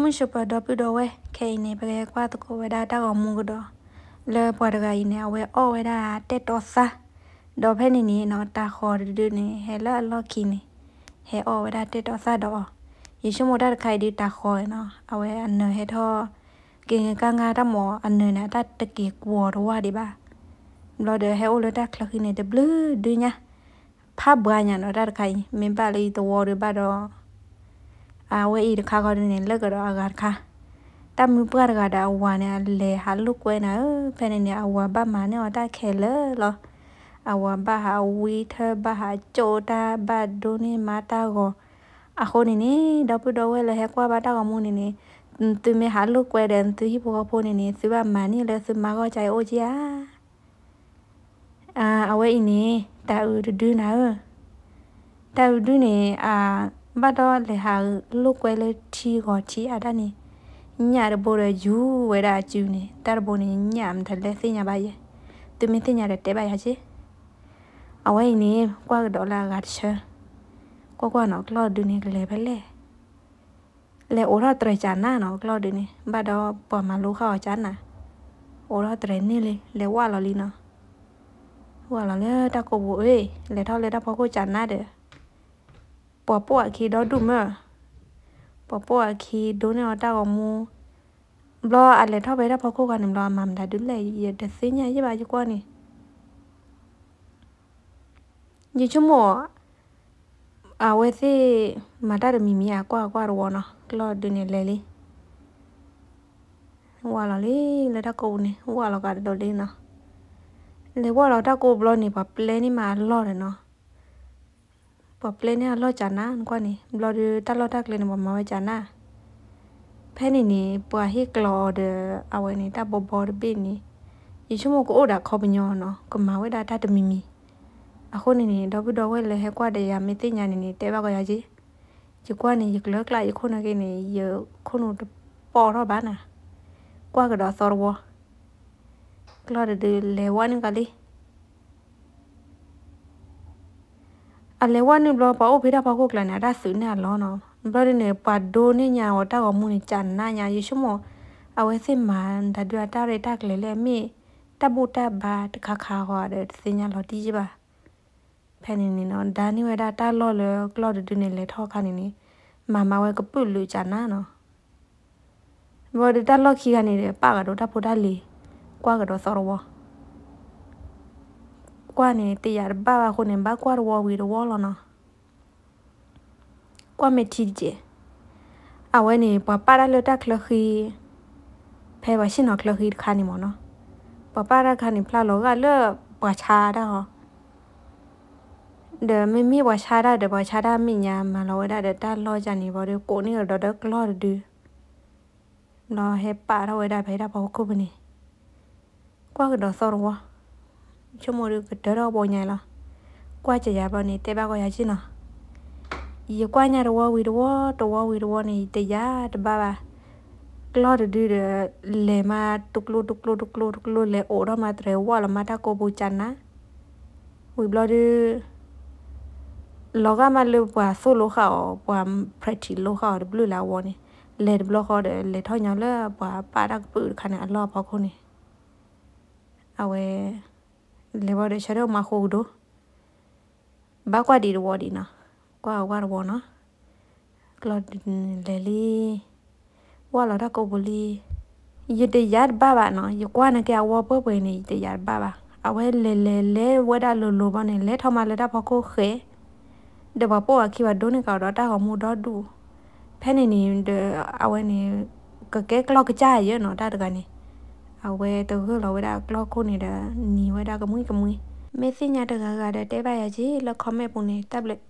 အမှုရှပဒပဒဝဲခဲနေပကေကွာတကိုဝဲဒါတောက်မှုကတော့လဲပွားတကကြီးနေအဝဲအော်ဝဲဒါတက်တော်စာတော့ဖဲနေနေတော့တာခေါ်တူနေဟဲလာလော်ကီနေဟဲအော်ဝဲဒါတက်တော်စာတော့ယေရှုမတော်တခိုင်ဒီတာခေါ်နော်အဝဲအနဟဲထောကင်ကငါတမောအနနတတကေကွာတော့ဝါဒီပါလော်ဒဟဲအော်လတာခလခိနေတဘလူးဒူညာဖာဘွာညာတော့တခိုင်မင်ပါလေးတော်ရပါတော့อาเวอีค่ะก็เนี่ยเลิกก็อากาศค่ะตามือเปื้อนก็ดาวาเนี่ยเลยหาลูกไว้นะเออเป็นเนี่ยอาวาบ้ามาเนี่ยได้แค่เลยหรออาวาบ้าหาวีเธอบ้าหาโจดาบ้าดูนี่มาตาก็อะคนนี้นี่ดาวปุดาวเวเลยแฮกว่าบ้าตาก็มูนี่นี่သူမေဟာလုကွဲတယ်သူဟိပိုကဖိုနေနေသူကမန်နေလဲသူမကောကြိုင်အိုကြီးအာအဝဲအင်းနေတာဥဒူနာတာဥဒူနေအာบัดดอเลยหาลูกเวลทีก่อทีอาด้านนี้หยาดบัวเลยจูเวลาจูนี่แต่บัเนี่หยามทะเลสิหยาบายตัวมทีสิหยาเด็ดเตะไปฮะจีเอาไว้นี่กว่าดอลลาร์กัดเชกว่ากว่านอกลอดดูนี่เลยไปเลยเลยโอราตรจานหน้าเนาะกลอดดูนี่บัดดอปอมาลูกเข้าจานน่ะโอราตรนี่เลยเลยว่าเราลีเนาะว่าเราเลยตะโกบุเอ้ยเลยเท่าเลยตะพอกูจานหน้าเด้อปอปอคีดอดุมะปอปอคีดูเนอตากอมูบลออะไรท่อไปถ้าพอคู่กันบลอมัมดาดุเลยเยเดซิญาเยบาจุกว่านี่ยชั่วโมงอาเวซีมาได้มีมีอะกว่ากว่ารัวเนาะรอดูเนี่ยเลยลิว่าเราลิเลยถ้ากูเนี่ยว่าเราก็โดนลิเนาะเลยว่าเราถ้ากูบลอนี่พอเปลนี่มาลอเลยเนาะပပလနေလော့ကြနာကွာနီဘလော်ဒတလော့တက်လင်းဘမဝကြနာဖဲနေနေပွာဟိကလော်ဒအဝဲနေတာဘဘော်ဘင်းနီယေရှုမကိုအိုဒါခေါ်ပညောနော်ကမဝဲဒါတတမီမီအခုနေနေတော့ဘတော်ဝဲလဲဟဲကွာတရမသိညာနေနေတဲဘကရကြီးယကွာနေယကလကလယခုနကနေယခုနပေါ်တော့ဘာနာကွာကတော့သော်ဝကလော်ဒလေဝါနကလေးအလဲဝနိဘလဘောဘေဒါဘောကိုကလနာဒါဆုနာလောနောဘရနေပါဒိုနေညာဝတောက်မှုနေချာနာညာယေရှုမောအဝဲစစ်မန်ဒါဒွတာရတက်လေလေမိတပုတဘာတခခါဟောတဲ့စညာလောတီးပါဖဲနေနေနော်ဒါနိဝဲဒါတာလောလောကလော့ဒူနေလေထောခါနေနေမမဝဲကပုလူချာနာနော်ဘောဒတာလောခီကနေတယ်ပါကတော့တပုတလီကွာကတော့စောရောကွာနေတေရဘာဘာခုနေဘာကွာဝဝီရဝလနာကွာမေတီဂျေအဝဲနေပပါရလတခလခီဖဲဝရှင်နခလခီခါနေမနော်ပပါရခါနေဖလာလောကလေပချာဒါဟောเดไม่มีว่าชาดาเดบ่ชาดามีญามาเราได้เดตาลอจันนี่บ่เดโกนี่ดอดกลอดดูรอเฮปาเราได้ไปได้บ่กูบนี่กว่าก็ดอซอรวะချုံမရုကဒရောပေါ်ညာလားကွာကြရပါနေတဲ့ဘကောရချင်းလားရကွာညာတော့ဝီတော့တော့ဝီတော့နေတရားတပါပါကလော်ဒူရလေမာတုကလုတုကလုတုကလုတုကလုလေအိုရမတရဝါလမတာကိုဘူချန်နာဝီဘလော်ဒူလောကမလေပွာဆိုလိုခါပွာပရတီလိုခါဘလူလာဝနေလေဘလော့ခါလေထောင်းညော်လေပွာပါတာပူခါနေအလောဘောက်ခုနေအဝဲလေဘော်ဒီချရောမခိုးတို့ဘာကွာဒီရောဒီနာကွာကွာရောနော်ကလော်လေလီဝါလာရကိုဘလီယတရတ်ဘာဘာနော်ယကွာနကဝပပွေနေတရတ်ဘာဘာအဝဲလေလေလေဝဒါလိုလိုပါနေလေထမလေတာဖခိုခေဒဘပေါ်အခိဝဒိုနေကတော့တာဟမှုတော့ဒူဖဲနေနေအဝဲနေကကဲကလောက်ကကြရနော်တာတကနေအဝဲတခုလောဝဲတာကလောက်ခုနေတာနီဝဲတာကမွိကမွိမေ့စညာတကကတဲ့တဲပါရကြီးလခမဲ့ပုံနေတက်လက်